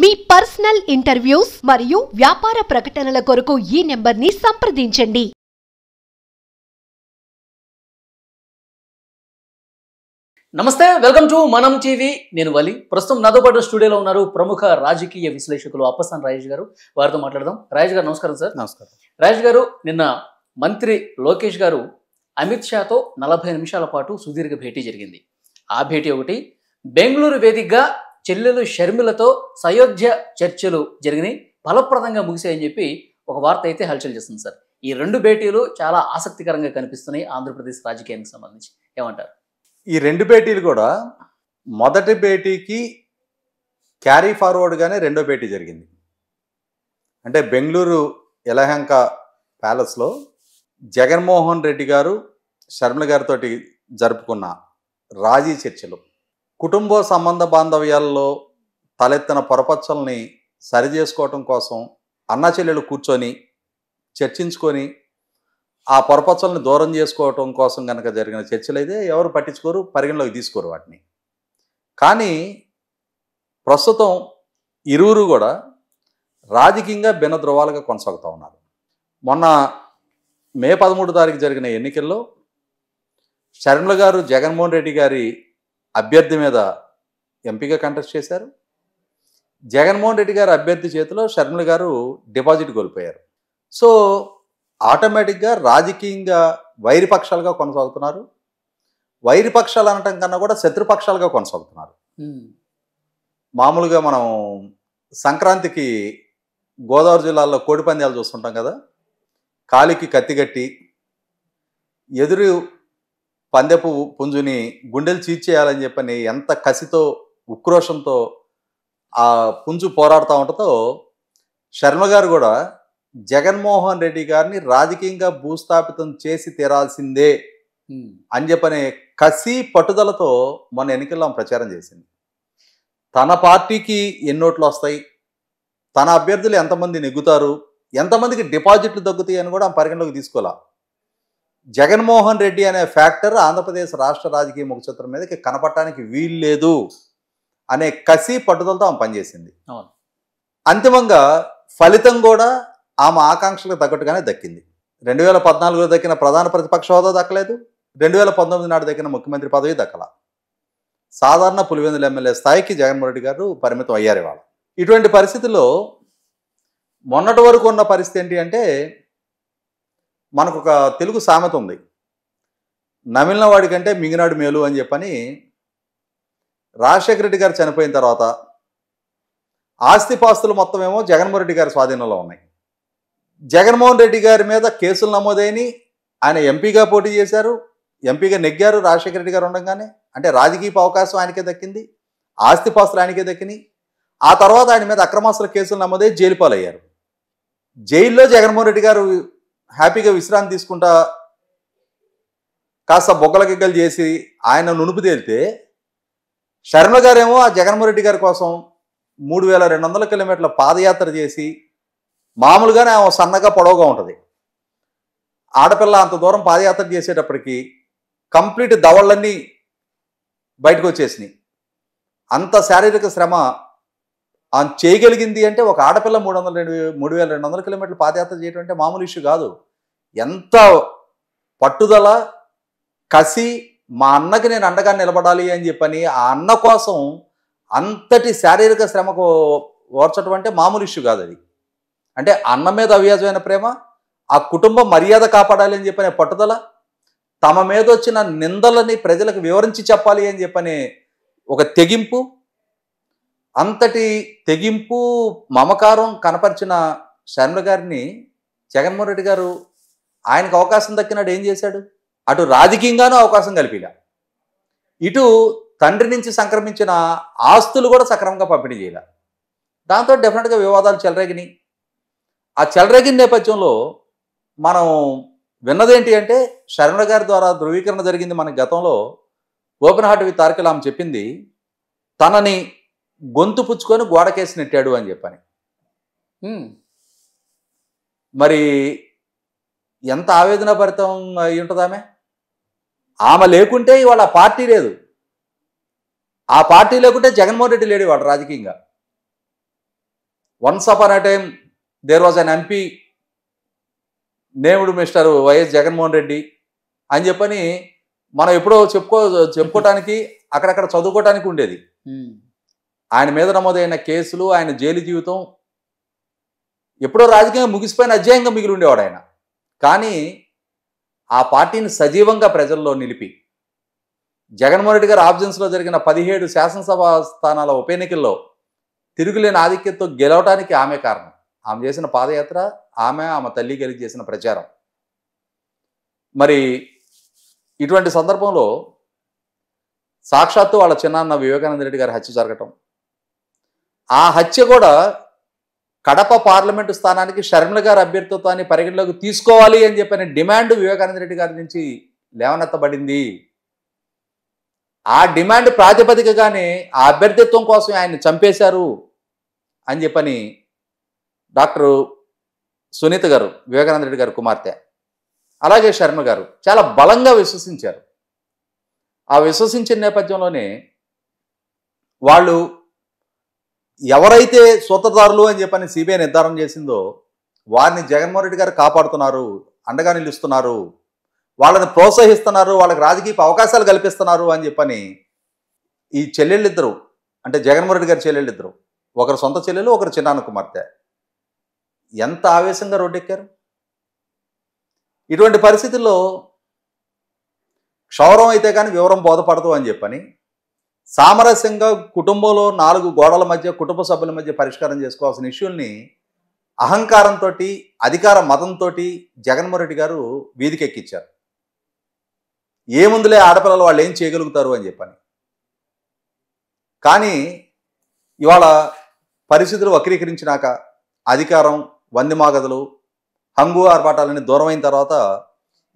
మీ personal interviews మరియు వ్యాపార ప్రకటనల కొరకు ఈ నెంబర్ని సంప్రదించండి నమస్తే వెల్కమ్ టు మనం టీవీ నేను వలి ప్రస్తుతం నాతో పాటు స్టూడియోలో ఉన్నారు ప్రముఖ రాజకీయ విశ్లేషకులు అప్పసాన్ రాజేష్ గారు వారితో మాట్లాడదాం రాజేష్ గారు నమస్కారం సార్ నమస్కారం రాజేష్ గారు నిన్న మంత్రి లోకేష్ గారు అమిత్ షాతో నలభై నిమిషాల పాటు సుదీర్ఘ భేటీ జరిగింది ఆ భేటీ ఒకటి బెంగళూరు వేదికగా చెల్లెలు షర్మిలతో సయోధ్య చర్చలు జరిగినాయి ఫలప్రదంగా ముగిసాయని చెప్పి ఒక వార్త అయితే హల్చల్ చేస్తుంది సార్ ఈ రెండు భేటీలు చాలా ఆసక్తికరంగా కనిపిస్తున్నాయి ఆంధ్రప్రదేశ్ రాజకీయానికి సంబంధించి ఏమంటారు ఈ రెండు భేటీలు కూడా మొదటి భేటీకి క్యారీ ఫార్వర్డ్గానే రెండో భేటీ జరిగింది అంటే బెంగళూరు యలహంక ప్యాలెస్లో జగన్మోహన్ రెడ్డి గారు షర్మిల గారితో జరుపుకున్న రాజీ చర్చలు కుటుంబ సంబంధ బాంధవ్యాల్లో తలెత్తిన పొరపచ్చల్ని సరిచేసుకోవటం కోసం అన్న చెల్లెలు కూర్చొని చర్చించుకొని ఆ పొరపచ్చల్ని దూరం చేసుకోవటం కోసం కనుక జరిగిన చర్చలైతే ఎవరు పట్టించుకోరు పరిగణలోకి తీసుకోరు వాటిని కానీ ప్రస్తుతం ఇరువురు కూడా రాజకీయంగా భిన్న ధృవాలుగా కొనసాగుతూ ఉన్నారు మొన్న మే పదమూడు తారీఖు జరిగిన ఎన్నికల్లో శరణ్ల గారు జగన్మోహన్ రెడ్డి గారి అభ్యర్థి మీద ఎంపీగా కంటెస్ట్ చేశారు జగన్మోహన్ రెడ్డి గారు అభ్యర్థి చేతిలో షర్మిల గారు డిపాజిట్ కోల్పోయారు సో ఆటోమేటిక్గా రాజకీయంగా వైరిపక్షాలుగా కొనసాగుతున్నారు వైరిపక్షాలు అనటం కన్నా కూడా శత్రుపక్షాలుగా కొనసాగుతున్నారు మామూలుగా మనం సంక్రాంతికి గోదావరి జిల్లాలో కోడి పందాలు చూస్తుంటాం కదా కాలికి కత్తి కట్టి ఎదురు పందెపు పుంజుని గుండెలు చీల్చేయాలని చెప్పని ఎంత కసితో ఉక్రోషంతో ఆ పుంజు పోరాడుతూ ఉండటంతో శర్మ గారు కూడా జగన్మోహన్ రెడ్డి గారిని రాజకీయంగా భూస్థాపితం చేసి తీరాల్సిందే అని చెప్పనే కసి పట్టుదలతో మన ఎన్నికల్లో ప్రచారం చేసింది తన పార్టీకి ఎన్నోట్లు వస్తాయి తన అభ్యర్థులు ఎంతమంది నెగ్గుతారు ఎంతమందికి డిపాజిట్లు తగ్గుతాయి అని కూడా పరిగణలోకి తీసుకోవాలి జగన్మోహన్ రెడ్డి అనే ఫ్యాక్టర్ ఆంధ్రప్రదేశ్ రాష్ట్ర రాజకీయ ముఖచిత్రం మీదకి కనపడటానికి వీలు లేదు అనే కసి పట్టుదలతో ఆమె పనిచేసింది అంతిమంగా ఫలితం కూడా ఆమె ఆకాంక్షలకు తగ్గట్టుగానే దక్కింది రెండు వేల పద్నాలుగులో దక్కిన ప్రధాన ప్రతిపక్ష హోదా దక్కలేదు రెండు వేల పంతొమ్మిది నాడు దక్కిన ముఖ్యమంత్రి పదవి దక్కల సాధారణ పులివెందుల ఎమ్మెల్యే స్థాయికి జగన్మోహన్ రెడ్డి గారు పరిమితం అయ్యారు ఇవాళ ఇటువంటి పరిస్థితుల్లో మొన్నటి వరకు ఉన్న పరిస్థితి ఏంటి అంటే మనకు ఒక తెలుగు సామెత ఉంది నమిలిన కంటే మింగినాడు మేలు అని చెప్పని రాజశేఖర రెడ్డి గారు చనిపోయిన తర్వాత ఆస్తిపాస్తులు మొత్తం ఏమో జగన్మోహన్ రెడ్డి గారి స్వాధీనంలో ఉన్నాయి జగన్మోహన్ రెడ్డి గారి మీద కేసులు నమోదైని ఆయన ఎంపీగా పోటీ చేశారు ఎంపీగా నెగ్గారు రాజశేఖర రెడ్డి గారు ఉండగానే అంటే రాజకీయ అవకాశం ఆయనకే దక్కింది ఆస్తిపాస్తులు ఆయనకే దక్కినాయి ఆ తర్వాత ఆయన మీద అక్రమాస్తుల కేసులు నమోదై జైలు పాలయ్యారు జైల్లో జగన్మోహన్ రెడ్డి గారు హ్యాపీగా విశ్రాంతి తీసుకుంటా కాస్త బొగ్గల గిగ్గలు చేసి ఆయన నునుపు తేలితే శర్మ గారేమో ఆ జగన్మోహన్ రెడ్డి గారి కోసం మూడు వేల రెండు వందల కిలోమీటర్ల పాదయాత్ర చేసి మామూలుగానే ఆమె సన్నగా పొడవుగా ఉంటుంది ఆడపిల్ల అంత దూరం పాదయాత్ర చేసేటప్పటికి కంప్లీట్ దవళ్ళన్నీ బయటకు వచ్చేసినాయి అంత శారీరక శ్రమ ఆయన చేయగలిగింది అంటే ఒక ఆడపిల్ల మూడు వందల రెండు మూడు వేల రెండు వందల కిలోమీటర్లు పాదయాత్ర చేయడం అంటే మామూలు ఇష్యూ కాదు ఎంత పట్టుదల కసి మా అన్నకి నేను అండగా నిలబడాలి అని చెప్పని ఆ అన్న కోసం అంతటి శారీరక శ్రమకు ఓర్చడం అంటే మామూలు ఇష్యూ కాదు అది అంటే అన్న మీద అవ్యాజమైన ప్రేమ ఆ కుటుంబం మర్యాద కాపాడాలి అని చెప్పని పట్టుదల తమ మీద వచ్చిన నిందలని ప్రజలకు వివరించి చెప్పాలి అని చెప్పని ఒక తెగింపు అంతటి తెగింపు మమకారం కనపరిచిన శర్మల గారిని జగన్మోహన్ రెడ్డి గారు ఆయనకు అవకాశం దక్కినాడు ఏం చేశాడు అటు రాజకీయంగానూ అవకాశం కలిపిలా ఇటు తండ్రి నుంచి సంక్రమించిన ఆస్తులు కూడా సక్రమంగా పంపిణీ చేయాల దాంతో డెఫినెట్గా వివాదాలు చెలరేగిని ఆ చెలరేగిన నేపథ్యంలో మనం విన్నదేంటి అంటే శర్మల గారి ద్వారా ధృవీకరణ జరిగింది మన గతంలో ఓపెన్ హార్ట్ వి తారకలామ చెప్పింది తనని గొంతు పుచ్చుకొని గోడకేసి నెట్టాడు అని చెప్పని మరి ఎంత ఆవేదన భరితం అయి ఉంటుందామె ఆమె లేకుంటే ఇవాళ పార్టీ లేదు ఆ పార్టీ లేకుంటే జగన్మోహన్ రెడ్డి లేడు ఇవాళ రాజకీయంగా once upon a time there was an MP నేముడు మిస్టర్ వైఎస్ జగన్మోహన్ రెడ్డి అని చెప్పని మనం ఎప్పుడో చెప్పుకో చెప్పుకోవటానికి అక్కడక్కడ చదువుకోవటానికి ఉండేది ఆయన మీద నమోదైన కేసులు ఆయన జైలు జీవితం ఎప్పుడో రాజకీయంగా ముగిసిపోయిన అధ్యాయంగా మిగిలి ఉండేవాడు ఆయన కానీ ఆ పార్టీని సజీవంగా ప్రజల్లో నిలిపి జగన్మోహన్ రెడ్డి గారు ఆబ్జెన్స్లో జరిగిన పదిహేడు శాసనసభ స్థానాల ఉప ఎన్నికల్లో తిరుగులేని ఆధిక్యతతో గెలవటానికి ఆమె కారణం ఆమె చేసిన పాదయాత్ర ఆమె ఆమె తల్లి గారికి చేసిన ప్రచారం మరి ఇటువంటి సందర్భంలో సాక్షాత్తు వాళ్ళ చిన్నాన్న వివేకానంద రెడ్డి గారి హత్య జరగటం ఆ హత్య కూడా కడప పార్లమెంటు స్థానానికి షర్మిల గారి అభ్యర్థిత్వాన్ని పరిగణలోకి తీసుకోవాలి అని చెప్పిన డిమాండ్ వివేకానంద రెడ్డి గారి నుంచి లేవనెత్తబడింది ఆ డిమాండ్ ప్రాతిపదికగానే ఆ అభ్యర్థిత్వం కోసం ఆయన చంపేశారు అని చెప్పని డాక్టర్ సునీత గారు వివేకానంద రెడ్డి గారు కుమార్తె అలాగే శర్మ గారు చాలా బలంగా విశ్వసించారు ఆ విశ్వసించిన నేపథ్యంలోనే వాళ్ళు ఎవరైతే సూత్రధారులు అని చెప్పని సిబిఐ నిర్ధారణ చేసిందో వారిని జగన్మోహన్ రెడ్డి గారు కాపాడుతున్నారు అండగా నిలుస్తున్నారు వాళ్ళని ప్రోత్సహిస్తున్నారు వాళ్ళకి రాజకీయ అవకాశాలు కల్పిస్తున్నారు అని చెప్పని ఈ చెల్లెళ్ళిద్దరు అంటే జగన్మోహన్ రెడ్డి గారి చెల్లెళ్ళిద్దరు ఒకరు సొంత చెల్లెలు ఒకరు చిన్నాన్న కుమార్తె ఎంత ఆవేశంగా రోడ్డెక్కారు ఇటువంటి పరిస్థితుల్లో క్షౌరం అయితే కానీ వివరం బోధపడదు అని చెప్పని సామరస్యంగా కుటుంబంలో నాలుగు గోడల మధ్య కుటుంబ సభ్యుల మధ్య పరిష్కారం చేసుకోవాల్సిన ఇష్యూల్ని అహంకారంతో అధికార మతంతో జగన్మోహన్ రెడ్డి గారు వీధికెక్కిచ్చారు ఏముందులే ఆడపిల్లలు వాళ్ళు ఏం చేయగలుగుతారు అని చెప్పని కానీ ఇవాళ పరిస్థితులు వక్రీకరించినాక అధికారం వందిమాగదులు హంగు ఆర్భాటాలని దూరమైన తర్వాత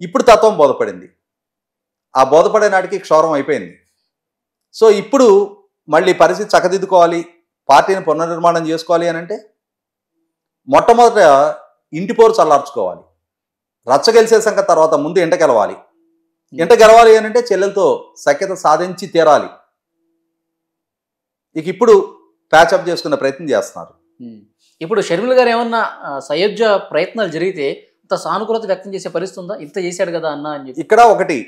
ఇప్పుడు తత్వం బోధపడింది ఆ బోధపడే నాటికి క్షౌరం అయిపోయింది సో ఇప్పుడు మళ్ళీ పరిస్థితి చక్కదిద్దుకోవాలి పార్టీని పునర్నిర్మాణం చేసుకోవాలి అని అంటే మొట్టమొదట ఇంటి పోరు చల్లార్చుకోవాలి రచ్చ గెలిచే సంగతి తర్వాత ముందు ఎంట గెలవాలి hmm. ఎంట గెలవాలి అని అంటే చెల్లెలతో సఖ్యత సాధించి తీరాలి ఇక ఇప్పుడు ప్యాచప్ చేసుకునే ప్రయత్నం చేస్తున్నారు hmm. ఇప్పుడు షర్మిల గారు ఏమన్నా సయోధ్య ప్రయత్నాలు జరిగితే ఇంత సానుకూలత వ్యక్తం చేసే పరిస్థితి ఉందా ఇంత చేశాడు కదా అన్న అని ఇక్కడ ఒకటి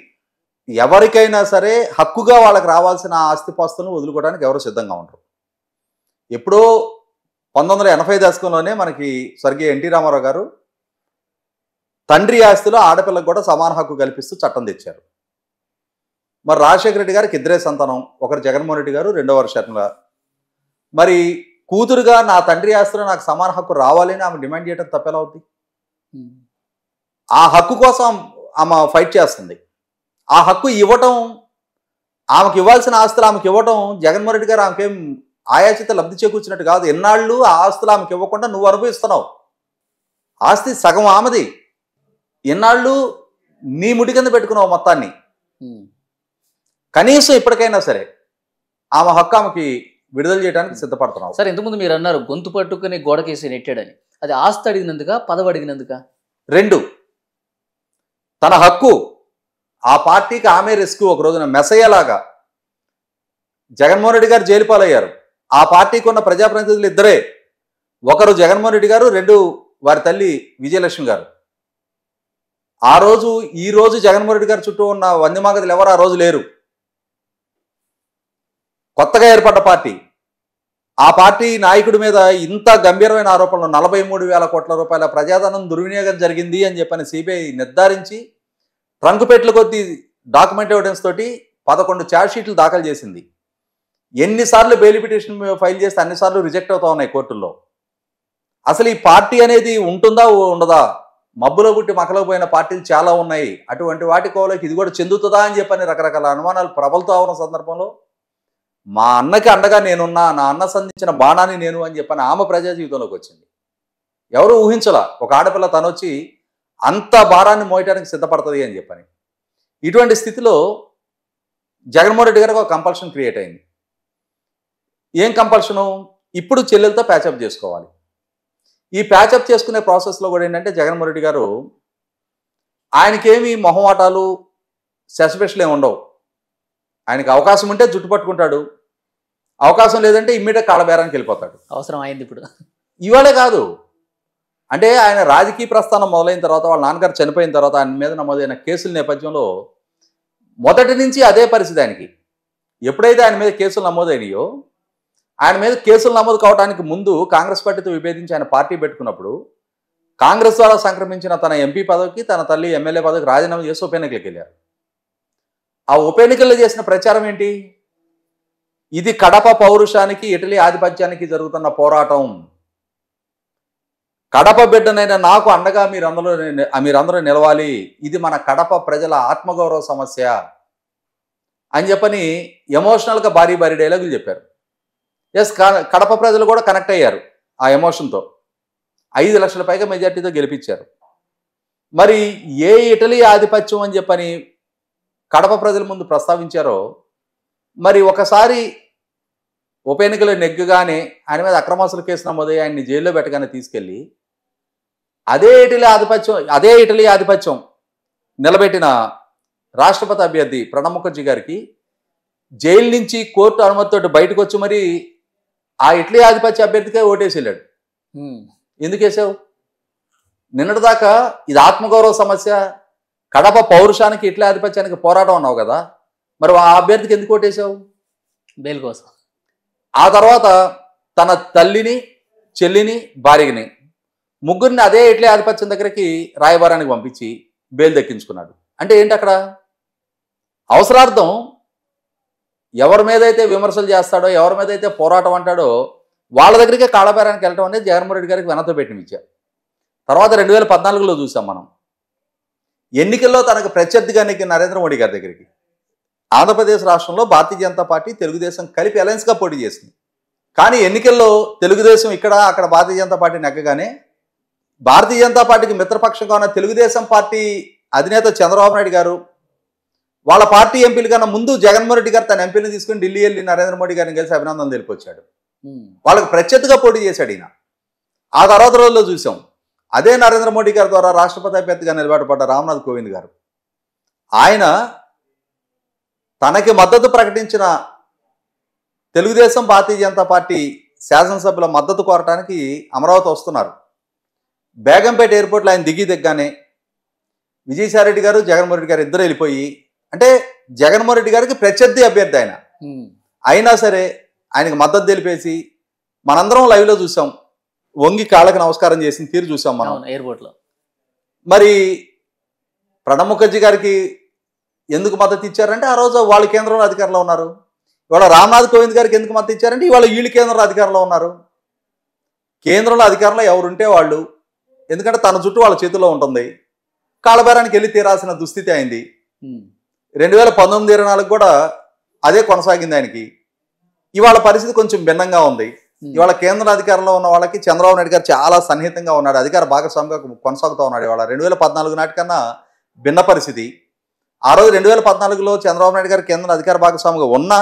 ఎవరికైనా సరే హక్కుగా వాళ్ళకి రావాల్సిన ఆస్తిపాస్తులను వదులుకోవడానికి ఎవరు సిద్ధంగా ఉండరు ఎప్పుడో పంతొమ్మిది వందల ఎనభై దశకంలోనే మనకి స్వర్గీయ ఎన్టీ రామారావు గారు తండ్రి ఆస్తిలో ఆడపిల్లకు కూడా సమాన హక్కు కల్పిస్తూ చట్టం తెచ్చారు మరి రాజశేఖర రెడ్డి గారికి ఇద్దరే సంతానం ఒకరు జగన్మోహన్ రెడ్డి గారు రెండవ షర్మిల మరి కూతురుగా నా తండ్రి ఆస్తిలో నాకు సమాన హక్కు రావాలని ఆమె డిమాండ్ చేయడం తప్పేలా అవుద్ది ఆ హక్కు కోసం ఆమె ఫైట్ చేస్తుంది ఆ హక్కు ఇవ్వటం ఆమెకు ఇవ్వాల్సిన ఆస్తులు ఆమెకు ఇవ్వటం జగన్మోహన్ రెడ్డి గారు ఆమెకేం ఆయాచిత లబ్ధి చేకూర్చినట్టు కాదు ఎన్నాళ్ళు ఆ ఆస్తులు ఆమెకు ఇవ్వకుండా నువ్వు అనుభవిస్తున్నావు ఆస్తి సగం ఆమెది ఎన్నాళ్ళు నీ ముడి కింద పెట్టుకున్నావు మొత్తాన్ని కనీసం ఇప్పటికైనా సరే ఆమె హక్కు ఆమెకి విడుదల చేయడానికి సిద్ధపడుతున్నావు సరే ఇంతకుముందు మీరు అన్నారు గొంతు పట్టుకుని గోడకేసి నెట్టాడని అది ఆస్తి అడిగినందుక పదవి అడిగినందుక రెండు తన హక్కు ఆ పార్టీకి ఆమె రిస్క్ ఒక రోజున మెసయ్యలాగా జగన్మోహన్ రెడ్డి గారు జైలు పాలయ్యారు ఆ పార్టీకి ఉన్న ప్రజాప్రతినిధులు ఇద్దరే ఒకరు జగన్మోహన్ రెడ్డి గారు రెండు వారి తల్లి విజయలక్ష్మి గారు ఆ రోజు ఈ రోజు జగన్మోహన్ రెడ్డి గారు చుట్టూ ఉన్న వందిమాగతులు ఎవరు ఆ రోజు లేరు కొత్తగా ఏర్పడ్డ పార్టీ ఆ పార్టీ నాయకుడి మీద ఇంత గంభీరమైన ఆరోపణలు నలభై మూడు వేల కోట్ల రూపాయల ప్రజాధనం దుర్వినియోగం జరిగింది అని చెప్పని సిబిఐ నిర్ధారించి రంగుపేటల కొద్దీ డాక్యుమెంట్ ఎవిడెన్స్ తోటి పదకొండు షీట్లు దాఖలు చేసింది ఎన్నిసార్లు బెయిల్ పిటిషన్ ఫైల్ చేస్తే అన్నిసార్లు రిజెక్ట్ అవుతా ఉన్నాయి కోర్టుల్లో అసలు ఈ పార్టీ అనేది ఉంటుందా ఉండదా మబ్బులో పుట్టి మకలో పోయిన పార్టీలు చాలా ఉన్నాయి అటువంటి వాటి కోవలోకి ఇది కూడా చెందుతుందా అని చెప్పని రకరకాల అనుమానాలు ప్రబలతో ఉన్న సందర్భంలో మా అన్నకి అండగా నేనున్నా నా అన్న సంధించిన బాణాన్ని నేను అని చెప్పని ఆమె ప్రజా జీవితంలోకి వచ్చింది ఎవరు ఊహించలా ఒక ఆడపిల్ల తనొచ్చి అంత భారాన్ని మోయటానికి సిద్ధపడుతుంది అని చెప్పని ఇటువంటి స్థితిలో జగన్మోహన్ రెడ్డి గారికి ఒక కంపల్షన్ క్రియేట్ అయింది ఏం కంపల్షను ఇప్పుడు చెల్లెలతో ప్యాచప్ చేసుకోవాలి ఈ ప్యాచప్ చేసుకునే ప్రాసెస్లో కూడా ఏంటంటే జగన్మోహన్ రెడ్డి గారు ఆయనకేమి మొహమాటాలు సస్పెషన్లు ఏమి ఉండవు ఆయనకు అవకాశం ఉంటే జుట్టు పట్టుకుంటాడు అవకాశం లేదంటే ఇమ్మీడియట్ కాళ్ళబేరానికి వెళ్ళిపోతాడు అవసరం అయింది ఇప్పుడు ఇవాళే కాదు అంటే ఆయన రాజకీయ ప్రస్థానం మొదలైన తర్వాత వాళ్ళ నాన్నగారు చనిపోయిన తర్వాత ఆయన మీద నమోదైన కేసుల నేపథ్యంలో మొదటి నుంచి అదే పరిస్థితి ఆయనకి ఎప్పుడైతే ఆయన మీద కేసులు నమోదైనయో ఆయన మీద కేసులు నమోదు కావడానికి ముందు కాంగ్రెస్ పార్టీతో విభేదించి ఆయన పార్టీ పెట్టుకున్నప్పుడు కాంగ్రెస్ ద్వారా సంక్రమించిన తన ఎంపీ పదవికి తన తల్లి ఎమ్మెల్యే పదవికి రాజీనామా చేసి ఉప ఎన్నికలకు వెళ్ళారు ఆ ఉప ఎన్నికల్లో చేసిన ప్రచారం ఏంటి ఇది కడప పౌరుషానికి ఇటలీ ఆధిపత్యానికి జరుగుతున్న పోరాటం కడప బిడ్డనైనా నాకు అండగా మీరందరూ మీరందరూ నిలవాలి ఇది మన కడప ప్రజల ఆత్మగౌరవ సమస్య అని చెప్పని ఎమోషనల్గా భారీ భారీ డైలాగులు చెప్పారు ఎస్ కడప ప్రజలు కూడా కనెక్ట్ అయ్యారు ఆ ఎమోషన్తో ఐదు లక్షల పైగా మెజార్టీతో గెలిపించారు మరి ఏ ఇటలీ ఆధిపత్యం అని చెప్పని కడప ప్రజల ముందు ప్రస్తావించారో మరి ఒకసారి ఉప ఎన్నికలు నెగ్గుగానే ఆయన మీద అక్రమాసుల కేసు నమోదయ్యి ఆయన్ని జైల్లో పెట్టగానే తీసుకెళ్ళి అదే ఇటలీ ఆధిపత్యం అదే ఇటలీ ఆధిపత్యం నిలబెట్టిన రాష్ట్రపతి అభ్యర్థి ప్రణబ్ ముఖర్జీ గారికి జైలు నుంచి కోర్టు అనుమతితో బయటకు వచ్చి మరి ఆ ఇటలీ ఆధిపత్య అభ్యర్థికే ఓటేసి వెళ్ళాడు ఎందుకు వేసావు నిన్నటిదాకా ఇది ఆత్మగౌరవ సమస్య కడప పౌరుషానికి ఇటలీ ఆధిపత్యానికి పోరాటం అన్నావు కదా మరి ఆ అభ్యర్థికి ఎందుకు ఓటేసావు బెయిల్ కోసం ఆ తర్వాత తన తల్లిని చెల్లిని భార్యని ముగ్గురిని అదే ఇట్లే ఆధిపత్యం దగ్గరికి రాయబారానికి పంపించి బెయిల్ దక్కించుకున్నాడు అంటే ఏంటి అక్కడ అవసరార్థం ఎవరి మీద అయితే విమర్శలు చేస్తాడో ఎవరి మీద అయితే పోరాటం అంటాడో వాళ్ళ దగ్గరికే కాళబేరానికి వెళ్ళడం అనేది జగన్మోహన్ రెడ్డి గారికి వెనతో పెట్టిన ఇచ్చారు తర్వాత రెండు వేల పద్నాలుగులో చూసాం మనం ఎన్నికల్లో తనకు ప్రత్యర్థిగా నెగ్గిన నరేంద్ర మోడీ గారి దగ్గరికి ఆంధ్రప్రదేశ్ రాష్ట్రంలో భారతీయ జనతా పార్టీ తెలుగుదేశం కలిపి అలయన్స్గా పోటీ చేసింది కానీ ఎన్నికల్లో తెలుగుదేశం ఇక్కడ అక్కడ భారతీయ జనతా పార్టీ నెగ్గగానే భారతీయ జనతా పార్టీకి మిత్రపక్షంగా ఉన్న తెలుగుదేశం పార్టీ అధినేత చంద్రబాబు నాయుడు గారు వాళ్ళ పార్టీ ఎంపీలు కన్నా ముందు జగన్మోహన్ రెడ్డి గారు తన ఎంపీలను తీసుకుని ఢిల్లీ వెళ్ళి నరేంద్ర మోడీ గారిని కలిసి అభినందనలు తెలిపొచ్చాడు వాళ్ళకి ప్రత్యర్థిగా పోటీ చేశాడు ఈయన ఆ తర్వాత రోజుల్లో చూసాం అదే నరేంద్ర మోడీ గారి ద్వారా రాష్ట్రపతి అభ్యర్థిగా నిలబడపడ్డ రామ్నాథ్ కోవింద్ గారు ఆయన తనకి మద్దతు ప్రకటించిన తెలుగుదేశం భారతీయ జనతా పార్టీ శాసనసభ్యుల మద్దతు కోరటానికి అమరావతి వస్తున్నారు బేగంపేట ఎయిర్పోర్ట్లో ఆయన దిగి దిగ్గానే విజయసాయి రెడ్డి గారు జగన్మోహన్ రెడ్డి గారు ఇద్దరు వెళ్ళిపోయి అంటే జగన్మోహన్ రెడ్డి గారికి ప్రత్యర్థి అభ్యర్థి ఆయన అయినా సరే ఆయనకు మద్దతు తెలిపేసి మనందరం లైవ్లో చూసాం వంగి కాళ్ళకు నమస్కారం చేసిన తీరు చూసాం మనం ఎయిర్పోర్ట్లో మరి ప్రణబ్ ముఖర్జీ గారికి ఎందుకు మద్దతు ఇచ్చారంటే ఆ రోజు వాళ్ళు కేంద్రంలో అధికారంలో ఉన్నారు ఇవాళ రామ్నాథ్ కోవింద్ గారికి ఎందుకు మద్దతు ఇచ్చారంటే ఇవాళ వీళ్ళు కేంద్రంలో అధికారంలో ఉన్నారు కేంద్రంలో అధికారంలో ఎవరుంటే వాళ్ళు ఎందుకంటే తన చుట్టూ వాళ్ళ చేతిలో ఉంటుంది కాళబేరానికి వెళ్ళి తీరాల్సిన దుస్థితి అయింది రెండు వేల పంతొమ్మిది ఇరవై నాలుగు కూడా అదే కొనసాగింది ఆయనకి ఇవాళ పరిస్థితి కొంచెం భిన్నంగా ఉంది ఇవాళ కేంద్ర అధికారంలో ఉన్న వాళ్ళకి చంద్రబాబు నాయుడు గారు చాలా సన్నిహితంగా ఉన్నాడు అధికార భాగస్వామిగా కొనసాగుతూ ఉన్నాడు ఇవాళ రెండు వేల పద్నాలుగు నాటికన్నా భిన్న పరిస్థితి ఆ రోజు రెండు వేల పద్నాలుగులో చంద్రబాబు నాయుడు గారు కేంద్ర అధికార భాగస్వామిగా ఉన్నా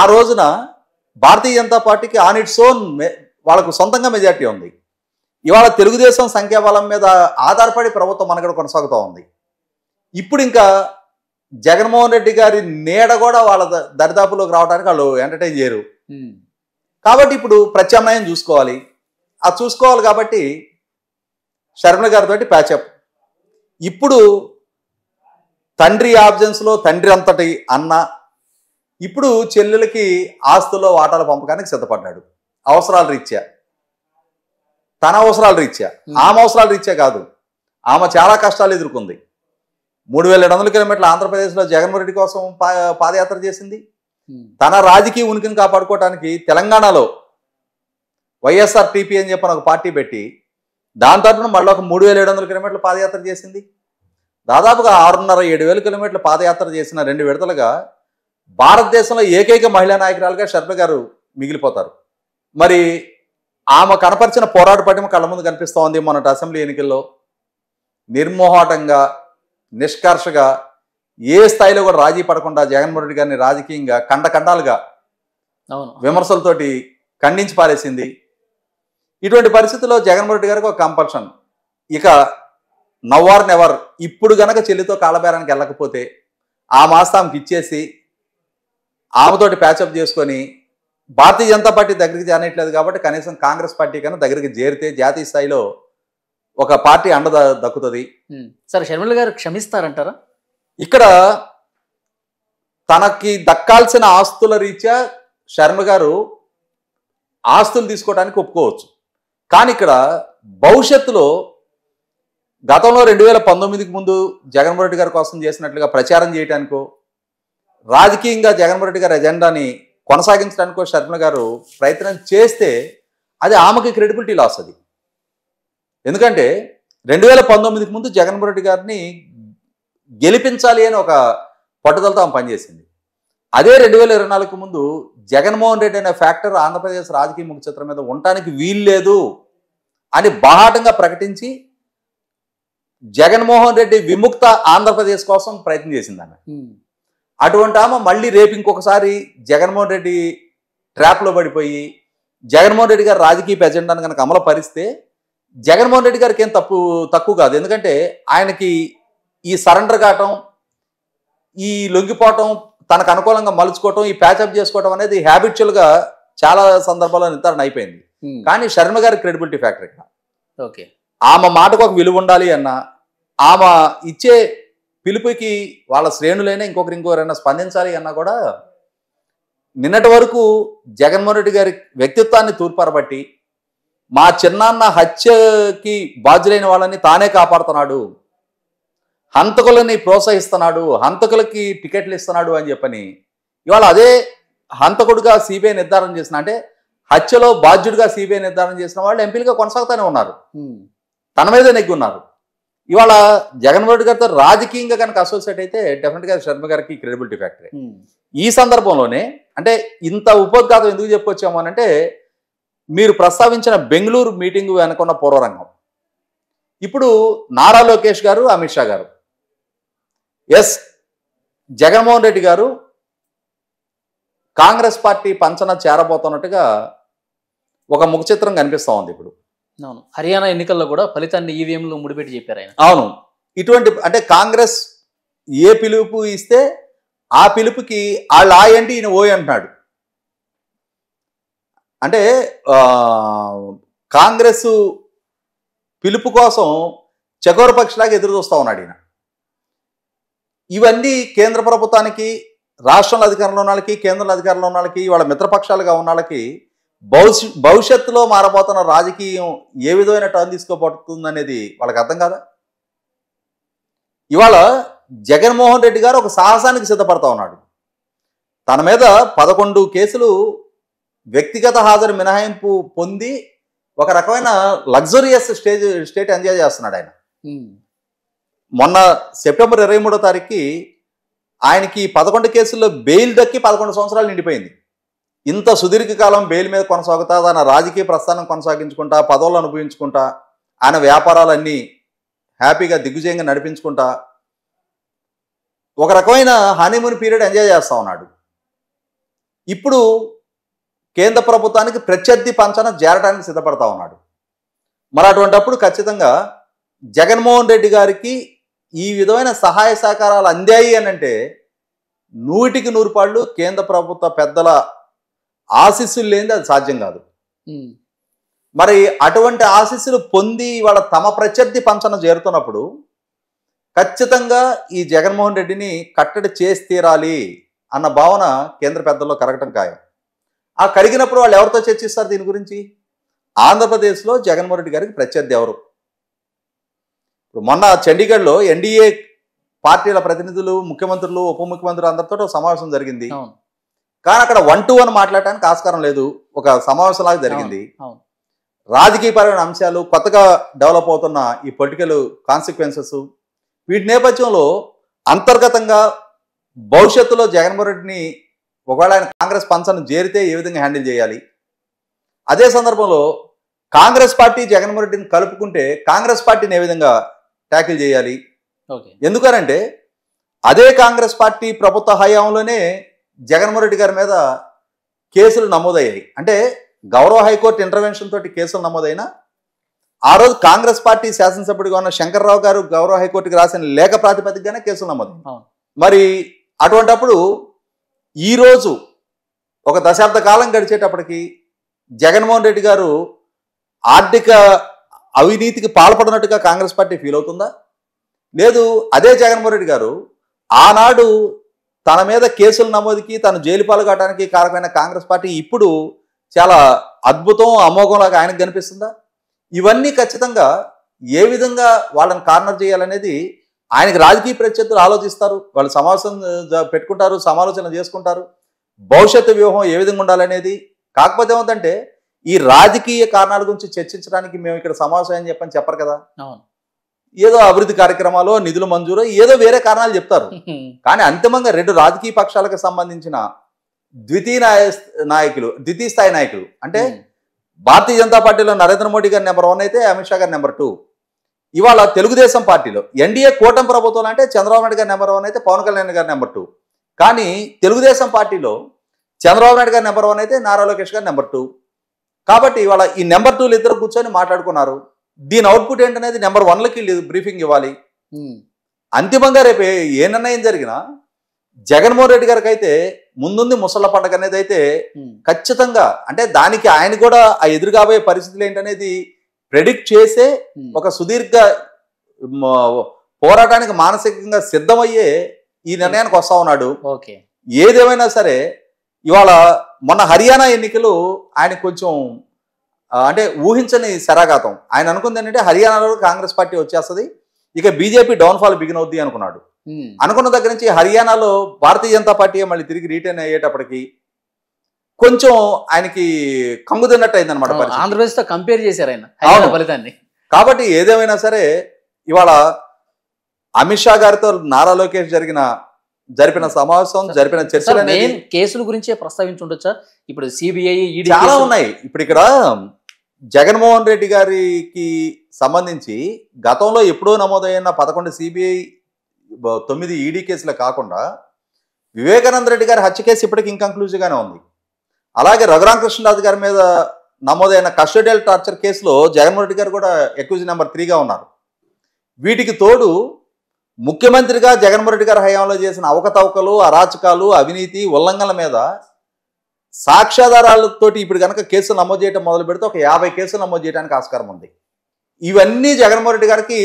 ఆ రోజున భారతీయ జనతా పార్టీకి ఆన్ ఇట్స్ ఓన్ వాళ్ళకు సొంతంగా మెజార్టీ ఉంది ఇవాళ తెలుగుదేశం సంఖ్యాబలం మీద ఆధారపడి ప్రభుత్వం మనగడ కొనసాగుతూ ఉంది ఇప్పుడు ఇంకా జగన్మోహన్ రెడ్డి గారి నీడ కూడా వాళ్ళ దరిదాపులోకి రావడానికి వాళ్ళు ఎంటర్టైన్ చేయరు కాబట్టి ఇప్పుడు ప్రత్యామ్నాయం చూసుకోవాలి అది చూసుకోవాలి కాబట్టి శర్మిల గారితో ప్యాచప్ ఇప్పుడు తండ్రి ఆబ్జెన్స్లో తండ్రి అంతటి అన్న ఇప్పుడు చెల్లెలకి ఆస్తుల్లో వాటాలు పంపకానికి సిద్ధపడ్డాడు అవసరాల రీత్యా తన అవసరాల రీత్యా ఆమె అవసరాల రీత్యా కాదు ఆమె చాలా కష్టాలు ఎదుర్కొంది మూడు వేల ఏడు వందల కిలోమీటర్ల ఆంధ్రప్రదేశ్లో జగన్మోహన్ రెడ్డి కోసం పాదయాత్ర చేసింది తన రాజకీయ ఉనికిని కాపాడుకోవడానికి తెలంగాణలో వైఎస్ఆర్ టీపీ అని చెప్పిన ఒక పార్టీ పెట్టి దాని తరఫున మళ్ళీ ఒక మూడు వేల ఏడు వందల కిలోమీటర్ల పాదయాత్ర చేసింది దాదాపుగా ఆరున్నర ఏడు వేల కిలోమీటర్ల పాదయాత్ర చేసిన రెండు విడతలుగా భారతదేశంలో ఏకైక మహిళా నాయకురాలుగా శర్మ గారు మిగిలిపోతారు మరి ఆమె కనపరిచిన పోరాట పటిమ కళ్ళ ముందు కనిపిస్తోంది మొన్నటి అసెంబ్లీ ఎన్నికల్లో నిర్మోహాటంగా నిష్కర్షగా ఏ స్థాయిలో కూడా రాజీ పడకుండా జగన్మోహన్ రెడ్డి గారిని రాజకీయంగా కండ కండాలుగా విమర్శలతోటి ఖండించి పారేసింది ఇటువంటి పరిస్థితుల్లో జగన్మోహన్ రెడ్డి గారికి ఒక కంపల్షన్ ఇక నవ్వార్ నెవర్ ఇప్పుడు గనక చెల్లితో కాలబేరానికి వెళ్ళకపోతే ఆ మాస్తామకి ఇచ్చేసి ఆమెతోటి ప్యాచప్ చేసుకొని భారతీయ జనతా పార్టీ దగ్గరికి జారట్లేదు కాబట్టి కనీసం కాంగ్రెస్ పార్టీ కన్నా దగ్గరికి చేరితే జాతీయ స్థాయిలో ఒక పార్టీ అండ దక్కుతుంది సరే షర్మిల గారు క్షమిస్తారంటారా ఇక్కడ తనకి దక్కాల్సిన ఆస్తుల రీత్యా శర్మ గారు ఆస్తులు తీసుకోవడానికి ఒప్పుకోవచ్చు కానీ ఇక్కడ భవిష్యత్తులో గతంలో రెండు వేల పంతొమ్మిదికి ముందు జగన్మోహన్ రెడ్డి గారి కోసం చేసినట్లుగా ప్రచారం చేయడానికో రాజకీయంగా జగన్మోహన్ రెడ్డి గారి ఎజెండాని కొనసాగించడానికి షర్మిల గారు ప్రయత్నం చేస్తే అది ఆమెకి క్రెడిబిలిటీ లాస్ అది ఎందుకంటే రెండు వేల పంతొమ్మిదికి ముందు జగన్మోహన్ రెడ్డి గారిని గెలిపించాలి అని ఒక పట్టుదలతో ఆమె పనిచేసింది అదే రెండు వేల ఇరవై నాలుగు ముందు జగన్మోహన్ రెడ్డి అనే ఫ్యాక్టర్ ఆంధ్రప్రదేశ్ రాజకీయ ముఖ చిత్రం మీద ఉండటానికి వీల్లేదు అని బాహాటంగా ప్రకటించి జగన్మోహన్ రెడ్డి విముక్త ఆంధ్రప్రదేశ్ కోసం ప్రయత్నం చేసింది ఆమె అటువంటి ఆమె మళ్ళీ రేపు ఇంకొకసారి జగన్మోహన్ రెడ్డి ట్రాప్లో పడిపోయి జగన్మోహన్ రెడ్డి గారు రాజకీయ ఎజెండాను కనుక అమలు పరిస్తే జగన్మోహన్ రెడ్డి గారికి ఏం తప్పు తక్కువ కాదు ఎందుకంటే ఆయనకి ఈ సరెండర్ కావటం ఈ లొంగిపోవటం తనకు అనుకూలంగా మలుచుకోవటం ఈ ప్యాచప్ చేసుకోవటం అనేది హ్యాబిచువల్గా చాలా సందర్భాల్లో నిర్ధారణ అయిపోయింది కానీ శర్మ గారి క్రెడిబిలిటీ ఫ్యాక్టర్ ఇక్కడ ఓకే ఆమె మాటకు ఒక విలువ ఉండాలి అన్న ఆమె ఇచ్చే పిలుపుకి వాళ్ళ శ్రేణులైనా ఇంకొకరు ఇంకొకరైనా స్పందించాలి అన్నా కూడా నిన్నటి వరకు జగన్మోహన్ రెడ్డి గారి వ్యక్తిత్వాన్ని తూర్పరబట్టి మా చిన్నాన్న హత్యకి బాధ్యులైన వాళ్ళని తానే కాపాడుతున్నాడు హంతకులని ప్రోత్సహిస్తున్నాడు హంతకులకి టికెట్లు ఇస్తున్నాడు అని చెప్పని ఇవాళ అదే హంతకుడుగా సిబిఐ నిర్ధారణ చేసిన అంటే హత్యలో బాధ్యుడిగా సిబిఐ నిర్ధారణ చేసిన వాళ్ళు ఎంపీలుగా కొనసాగుతూనే ఉన్నారు తన మీద నెగ్గున్నారు ఇవాళ జగన్మోహన్ రెడ్డి గారితో రాజకీయంగా కనుక అసోసియేట్ అయితే డెఫినెట్గా శర్మ గారికి క్రెడిబిలిటీ ఫ్యాక్టరీ hmm. ఈ సందర్భంలోనే అంటే ఇంత ఉపోద్ఘాతం ఎందుకు చెప్పుకొచ్చాము అంటే మీరు ప్రస్తావించిన బెంగళూరు మీటింగ్ వెనుకున్న పూర్వరంగం ఇప్పుడు నారా లోకేష్ గారు అమిత్ షా గారు ఎస్ జగన్మోహన్ రెడ్డి గారు కాంగ్రెస్ పార్టీ పంచన చేరబోతున్నట్టుగా ఒక ముఖ చిత్రం కనిపిస్తూ ఉంది ఇప్పుడు అవును హర్యానా ఎన్నికల్లో కూడా ఫలితాన్ని ఈవీఎంలో ముడిపెట్టి చెప్పారు ఆయన అవును ఇటువంటి అంటే కాంగ్రెస్ ఏ పిలుపు ఇస్తే ఆ పిలుపుకి వాళ్ళు ఆ ఈయన ఓయ్ అంటున్నాడు అంటే కాంగ్రెస్ పిలుపు కోసం చకోరపక్షలాగా ఎదురు చూస్తూ ఉన్నాడు ఈయన ఇవన్నీ కేంద్ర ప్రభుత్వానికి రాష్ట్రంలో అధికారంలో ఉన్న వాళ్ళకి కేంద్రంలో అధికారంలో ఉన్న వాళ్ళకి వాళ్ళ మిత్రపక్షాలుగా ఉన్న వాళ్ళకి భవిష్య భవిష్యత్తులో మారబోతున్న రాజకీయం ఏ విధమైన టర్న్ తీసుకోబడుతుందనేది వాళ్ళకి అర్థం కాదా ఇవాళ జగన్మోహన్ రెడ్డి గారు ఒక సాహసానికి సిద్ధపడతా ఉన్నాడు తన మీద పదకొండు కేసులు వ్యక్తిగత హాజరు మినహాయింపు పొంది ఒక రకమైన లగ్జరియస్ స్టేజ్ స్టేట్ ఎంజాయ్ చేస్తున్నాడు ఆయన మొన్న సెప్టెంబర్ ఇరవై మూడో తారీఖుకి ఆయనకి పదకొండు కేసుల్లో బెయిల్ దక్కి పదకొండు సంవత్సరాలు నిండిపోయింది ఇంత సుదీర్ఘకాలం బెయిల్ మీద కొనసాగుతా తన రాజకీయ ప్రస్థానం కొనసాగించుకుంటా పదవులు అనుభవించుకుంటా ఆయన వ్యాపారాలన్నీ హ్యాపీగా దిగ్విజయంగా నడిపించుకుంటా ఒక రకమైన హనీమూన్ పీరియడ్ ఎంజాయ్ చేస్తూ ఉన్నాడు ఇప్పుడు కేంద్ర ప్రభుత్వానికి ప్రత్యర్థి పంచన చేరడానికి సిద్ధపడతా ఉన్నాడు మరి అటువంటప్పుడు ఖచ్చితంగా జగన్మోహన్ రెడ్డి గారికి ఈ విధమైన సహాయ సహకారాలు అందాయి అని అంటే నూటికి నూరు పాళ్ళు కేంద్ర ప్రభుత్వ పెద్దల ఆశీస్సులు లేనిది అది సాధ్యం కాదు మరి అటువంటి ఆశీస్సులు పొంది వాళ్ళ తమ ప్రత్యర్థి పంచన చేరుతున్నప్పుడు ఖచ్చితంగా ఈ జగన్మోహన్ రెడ్డిని కట్టడి చేసి తీరాలి అన్న భావన కేంద్ర పెద్దల్లో కరగటం ఖాయం ఆ కరిగినప్పుడు వాళ్ళు ఎవరితో చర్చిస్తారు దీని గురించి ఆంధ్రప్రదేశ్లో జగన్మోహన్ రెడ్డి గారికి ప్రత్యర్థి ఎవరు ఇప్పుడు మొన్న చండీగఢ్లో ఎన్డీఏ పార్టీల ప్రతినిధులు ముఖ్యమంత్రులు ఉప ముఖ్యమంత్రులు అందరితో సమావేశం జరిగింది కానీ అక్కడ వన్ టు వన్ మాట్లాడటానికి ఆస్కారం లేదు ఒక సమావేశంలాగా జరిగింది రాజకీయ పరమైన అంశాలు కొత్తగా డెవలప్ అవుతున్న ఈ పొలిటికల్ కాన్సిక్వెన్సెస్ వీటి నేపథ్యంలో అంతర్గతంగా భవిష్యత్తులో జగన్మోహన్ రెడ్డిని ఒకవేళ ఆయన కాంగ్రెస్ పంచను చేరితే ఏ విధంగా హ్యాండిల్ చేయాలి అదే సందర్భంలో కాంగ్రెస్ పార్టీ జగన్మోహన్ రెడ్డిని కలుపుకుంటే కాంగ్రెస్ పార్టీని ఏ విధంగా ట్యాకిల్ చేయాలి ఎందుకనంటే అదే కాంగ్రెస్ పార్టీ ప్రభుత్వ హయాంలోనే జగన్మోహన్ రెడ్డి గారి మీద కేసులు నమోదయ్యాయి అంటే గౌరవ హైకోర్టు ఇంటర్వెన్షన్ తోటి కేసులు నమోదైనా ఆ రోజు కాంగ్రెస్ పార్టీ శాసనసభ్యుడిగా ఉన్న శంకర్రావు గారు గౌరవ హైకోర్టుకి రాసిన లేఖ ప్రాతిపదికగానే కేసులు నమోదు మరి అటువంటప్పుడు ఈరోజు ఒక దశాబ్ద కాలం గడిచేటప్పటికి జగన్మోహన్ రెడ్డి గారు ఆర్థిక అవినీతికి పాల్పడినట్టుగా కాంగ్రెస్ పార్టీ ఫీల్ అవుతుందా లేదు అదే జగన్మోహన్ రెడ్డి గారు ఆనాడు తన మీద కేసులు నమోదుకి తను జైలు పాల్గొనడానికి కారకమైన కాంగ్రెస్ పార్టీ ఇప్పుడు చాలా అద్భుతం అమోఘంలాగా ఆయనకు కనిపిస్తుందా ఇవన్నీ ఖచ్చితంగా ఏ విధంగా వాళ్ళని కార్నర్ చేయాలనేది ఆయనకి రాజకీయ ప్రత్యర్థులు ఆలోచిస్తారు వాళ్ళు సమావేశం పెట్టుకుంటారు సమాలోచన చేసుకుంటారు భవిష్యత్తు వ్యూహం ఏ విధంగా ఉండాలనేది కాకపోతే ఏమంటే ఈ రాజకీయ కారణాల గురించి చర్చించడానికి మేము ఇక్కడ సమావేశం అని చెప్పని చెప్పరు కదా అవును ఏదో అభివృద్ధి కార్యక్రమాలు నిధులు మంజూరు ఏదో వేరే కారణాలు చెప్తారు కానీ అంతిమంగా రెండు రాజకీయ పక్షాలకు సంబంధించిన ద్వితీయ నాయకులు ద్వితీయ స్థాయి నాయకులు అంటే భారతీయ జనతా పార్టీలో నరేంద్ర మోడీ గారు నెంబర్ వన్ అయితే అమిత్ షా గారు నెంబర్ టూ ఇవాళ తెలుగుదేశం పార్టీలో ఎన్డీఏ కూటమి ప్రభుత్వం అంటే చంద్రబాబు నాయుడు గారు నెంబర్ వన్ అయితే పవన్ కళ్యాణ్ గారు నెంబర్ టూ కానీ తెలుగుదేశం పార్టీలో చంద్రబాబు నాయుడు గారు నెంబర్ వన్ అయితే నారా లోకేష్ గారు నెంబర్ టూ కాబట్టి ఇవాళ ఈ నెంబర్ టూలు ఇద్దరు కూర్చొని మాట్లాడుకున్నారు దీని అవుట్పుట్ ఏంటనేది నెంబర్ వన్లకి బ్రీఫింగ్ ఇవ్వాలి అంతిమంగా రేపు ఏ నిర్ణయం జరిగినా జగన్మోహన్ రెడ్డి గారికి అయితే ముందుంది ముసళ్ళ పండుగ అనేది అయితే ఖచ్చితంగా అంటే దానికి ఆయన కూడా ఆ ఎదురుగాబోయే పరిస్థితులు ఏంటనేది ప్రెడిక్ట్ చేసే ఒక సుదీర్ఘ పోరాటానికి మానసికంగా సిద్ధమయ్యే ఈ నిర్ణయానికి వస్తా ఉన్నాడు ఏదేమైనా సరే ఇవాళ మొన్న హర్యానా ఎన్నికలు ఆయన కొంచెం అంటే ఊహించని శరాఘాతం ఆయన అనుకుంది ఏంటంటే హర్యానాలో కాంగ్రెస్ పార్టీ వచ్చేస్తుంది ఇక బీజేపీ డౌన్ఫాల్ బిగిన్ అవుద్ది అనుకున్నాడు అనుకున్న దగ్గర నుంచి హర్యానాలో భారతీయ జనతా పార్టీ మళ్ళీ తిరిగి రిటైన్ అయ్యేటప్పటికి కొంచెం ఆయనకి కంగు తిన్నట్టు అయిందనమాట ఆంధ్రప్రదేశ్తో కంపేర్ చేశారు ఆయన ఫలితాన్ని కాబట్టి ఏదేమైనా సరే ఇవాళ అమిత్ షా గారితో నారా లోకేష్ జరిగిన జరిపిన సమావేశం జరిపిన చర్చలు కేసుల గురించే ప్రస్తావించుండొచ్చా ఇప్పుడు సిబిఐ e చాలా ఉన్నాయి ఇప్పుడు ఇక్కడ జగన్మోహన్ రెడ్డి గారికి సంబంధించి గతంలో ఎప్పుడో నమోదైన పదకొండు సిబిఐ తొమ్మిది ఈడీ e కేసులు కాకుండా వివేకానంద రెడ్డి గారి హత్య కేసు ఇప్పటికీ ఇంకంక్లూజివ్గానే ఉంది అలాగే రఘురామ కృష్ణరాజు గారి మీద నమోదైన కస్టోడియల్ టార్చర్ కేసులో జగన్మోహన్ రెడ్డి గారు కూడా ఎక్యూజ్ నెంబర్ త్రీగా ఉన్నారు వీటికి తోడు ముఖ్యమంత్రిగా జగన్మోహన్ రెడ్డి గారి హయాంలో చేసిన అవకతవకలు అరాచకాలు అవినీతి ఉల్లంఘనల మీద సాక్ష్యాధారాలతోటి ఇప్పుడు కనుక కేసులు నమోదు చేయడం మొదలు పెడితే ఒక యాభై కేసులు నమోదు చేయడానికి ఆస్కారం ఉంది ఇవన్నీ జగన్మోహన్ రెడ్డి గారికి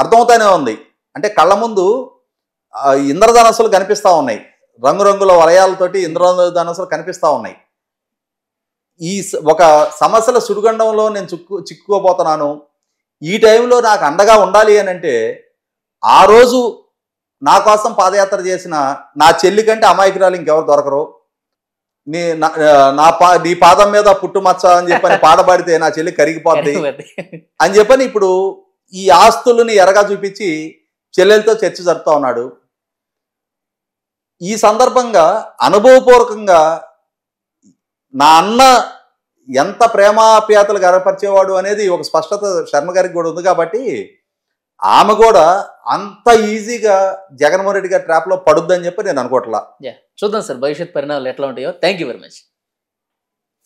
అర్థమవుతానే ఉంది అంటే కళ్ళ ముందు ఇంద్రధనస్సులు కనిపిస్తూ ఉన్నాయి రంగురంగుల వలయాలతోటి ఇంద్రధనస్సులు కనిపిస్తూ ఉన్నాయి ఈ ఒక సమస్యల సుడిగండంలో నేను చిక్కు చిక్కుకోబోతున్నాను ఈ టైంలో నాకు అండగా ఉండాలి అని అంటే ఆ రోజు నా కోసం పాదయాత్ర చేసిన నా చెల్లి కంటే అమాయకురాలు ఇంకెవరు దొరకరు నీ నా పా నీ పాదం మీద పుట్టుమచ్చ అని చెప్పని పాట పాడితే నా చెల్లి కరిగిపోద్ది అని చెప్పని ఇప్పుడు ఈ ఆస్తులని ఎరగా చూపించి చెల్లెలతో చర్చ జరుపుతా ఉన్నాడు ఈ సందర్భంగా అనుభవపూర్వకంగా నా అన్న ఎంత ప్రేమాప్యాతలు గర్వపరిచేవాడు అనేది ఒక స్పష్టత శర్మ గారికి కూడా ఉంది కాబట్టి ఆమె కూడా అంత ఈజీగా జగన్మోహన్ రెడ్డి గారి ట్రాప్లో పడుద్దని చెప్పి నేను అనుకోవట్లా చూద్దాం సార్ భవిష్యత్ పరిణామాలు ఎట్లా ఉంటాయో థ్యాంక్ వెరీ మచ్